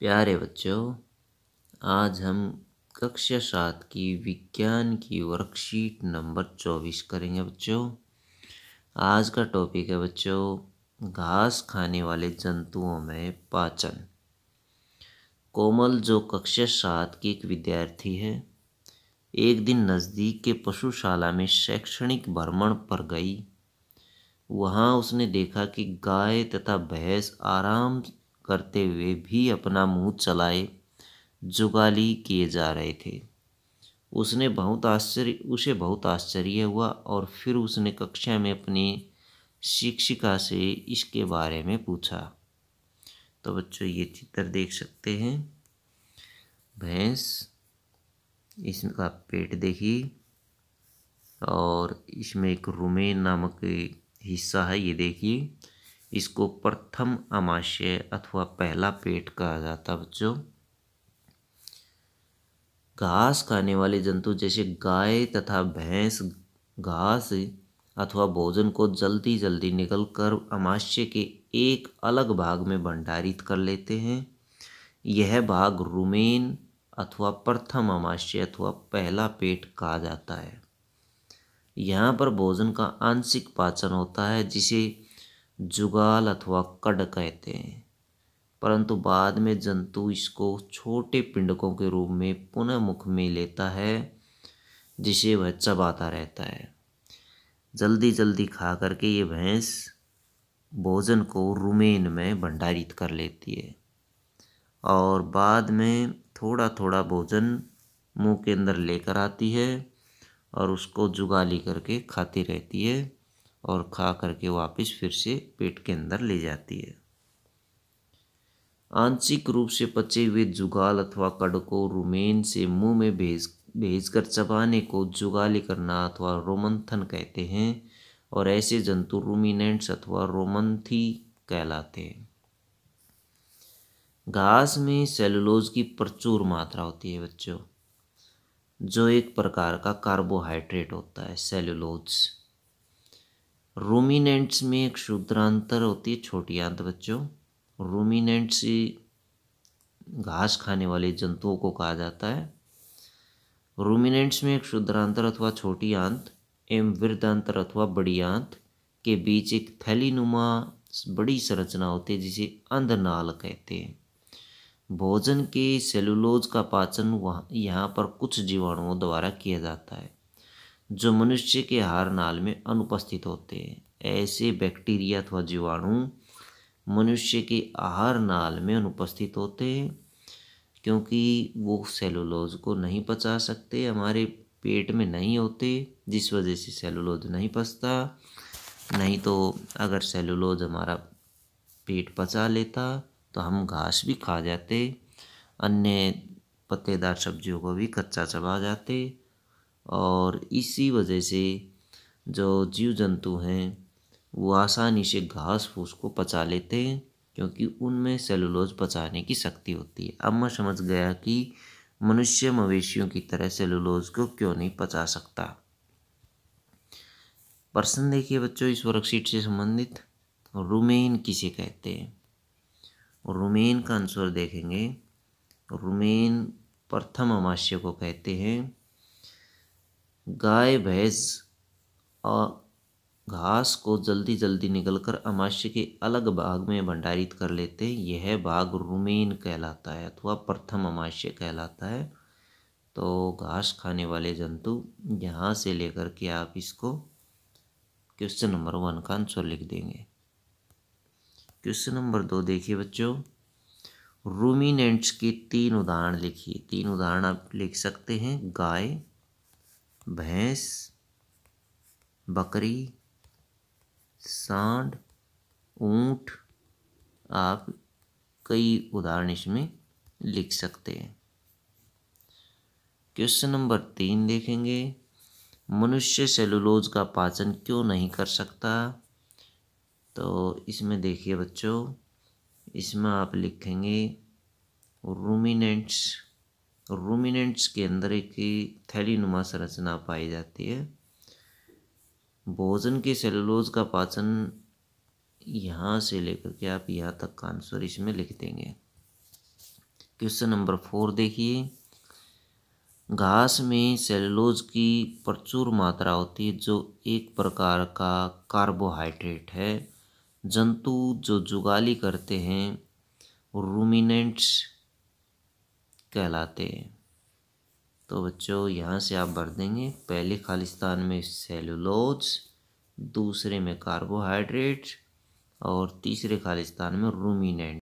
प्यारे बच्चों आज हम कक्षा सात की विज्ञान की वर्कशीट नंबर चौबीस करेंगे बच्चों आज का टॉपिक है बच्चों घास खाने वाले जंतुओं में पाचन कोमल जो कक्षा सात की एक विद्यार्थी है एक दिन नज़दीक के पशुशाला में शैक्षणिक भ्रमण पर गई वहाँ उसने देखा कि गाय तथा भैंस आराम करते हुए भी अपना मुंह चलाए जुगाली किए जा रहे थे उसने बहुत आश्चर्य उसे बहुत आश्चर्य हुआ और फिर उसने कक्षा में अपनी शिक्षिका से इसके बारे में पूछा तो बच्चों ये चित्र देख सकते हैं भैंस इसका पेट देखिए और इसमें एक रुमेन नामक हिस्सा है ये देखिए इसको प्रथम अमाशय अथवा पहला पेट कहा जाता बच्चों घास खाने वाले जंतु जैसे गाय तथा भैंस घास अथवा भोजन को जल्दी जल्दी निकल कर अमाशय के एक अलग भाग में भंडारित कर लेते हैं यह भाग रुमेन अथवा प्रथम अमाशय अथवा पहला पेट कहा जाता है यहाँ पर भोजन का आंशिक पाचन होता है जिसे जुगाल अथवा कड कहते हैं परंतु बाद में जंतु इसको छोटे पिंडकों के रूप में पुनः मुख में लेता है जिसे वह चबाता रहता है जल्दी जल्दी खा करके ये भैंस भोजन को रुमेन में भंडारित कर लेती है और बाद में थोड़ा थोड़ा भोजन मुंह के अंदर लेकर आती है और उसको जुगाली करके खाती रहती है और खा करके वापस फिर से पेट के अंदर ले जाती है आंशिक रूप से पचे हुए जुगाल अथवा कड़ को रुमेन से मुंह में भेज भेज कर चबाने को जुगाली करना अथवा रोमंथन कहते हैं और ऐसे जंतु रूमिनेंट्स अथवा रोमंथी कहलाते हैं घास में सेलुलोज की प्रचुर मात्रा होती है बच्चों जो एक प्रकार का कार्बोहाइड्रेट होता है सेलुलोज रोमिनेंट्स में एक शूद्रांतर होती है छोटी आंत बच्चों रोमिनेंट्स घास खाने वाले जंतुओं को कहा जाता है रोमिनेंट्स में एक शूद्रांतर अथवा छोटी आंत एवं वृद्धांतर अथवा बड़ी आंत के बीच एक थैलीनुमा बड़ी संरचना होती है जिसे अंधनाल कहते हैं भोजन के सेलुलोज का पाचन वहाँ यहाँ पर कुछ जीवाणुओं द्वारा किया जाता है जो मनुष्य के नाल में अनुपस्थित होते हैं ऐसे बैक्टीरिया अथवा जीवाणु मनुष्य के आहार नाल में अनुपस्थित होते हैं क्योंकि वो सेलुलोज को नहीं पचा सकते हमारे पेट में नहीं होते जिस वजह से सेलुलोज नहीं पचता नहीं तो अगर सेलुलोज हमारा पेट पचा लेता तो हम घास भी खा जाते अन्य पत्तेदार सब्जियों को भी कच्चा चबा जाते और इसी वजह से जो जीव जंतु हैं वो आसानी से घास फूस को पचा लेते हैं क्योंकि उनमें सेलुलोज पचाने की शक्ति होती है अब मैं समझ गया कि मनुष्य मवेशियों की तरह सेलुलोज को क्यों नहीं पचा सकता प्रश्न देखिए बच्चों इस वर्कशीट से संबंधित रुमेन किसे कहते हैं रुमेन का आंसर देखेंगे रुमेन प्रथम अमाश्य को कहते हैं गाय भैंस और घास को जल्दी जल्दी निकलकर अमाश्य के अलग भाग में भंडारित कर लेते हैं यह भाग रुमेन कहलाता है अथवा प्रथम अमाश्य कहलाता है तो घास खाने वाले जंतु यहाँ से लेकर के आप इसको क्वेश्चन नंबर वन का आंसर लिख देंगे क्वेश्चन नंबर दो देखिए बच्चों रूमिनेंट्स के तीन उदाहरण लिखिए तीन उदाहरण आप लिख सकते हैं गाय भैंस बकरी सांड ऊँट आप कई उदाहरण इसमें लिख सकते हैं क्वेश्चन नंबर तीन देखेंगे मनुष्य सेलुलोज का पाचन क्यों नहीं कर सकता तो इसमें देखिए बच्चों इसमें आप लिखेंगे रूमिनेंट्स रूमिनेंट्स के अंदर एक थैली नुमा संरचना पाई जाती है भोजन के सेलुलोज का पाचन यहाँ से लेकर के आप यहाँ तक का आंसर इसमें लिख देंगे क्वेश्चन नंबर फोर देखिए घास में सेलुलोज की प्रचुर मात्रा होती है जो एक प्रकार का कार्बोहाइड्रेट है जंतु जो जुगाली करते हैं रूमिनेंट्स कहलाते हैं तो बच्चों यहाँ से आप भर देंगे पहले खालिस्तान में सेलुलोज दूसरे में कार्बोहाइड्रेट और तीसरे खालिस्तान में रूमिनेंट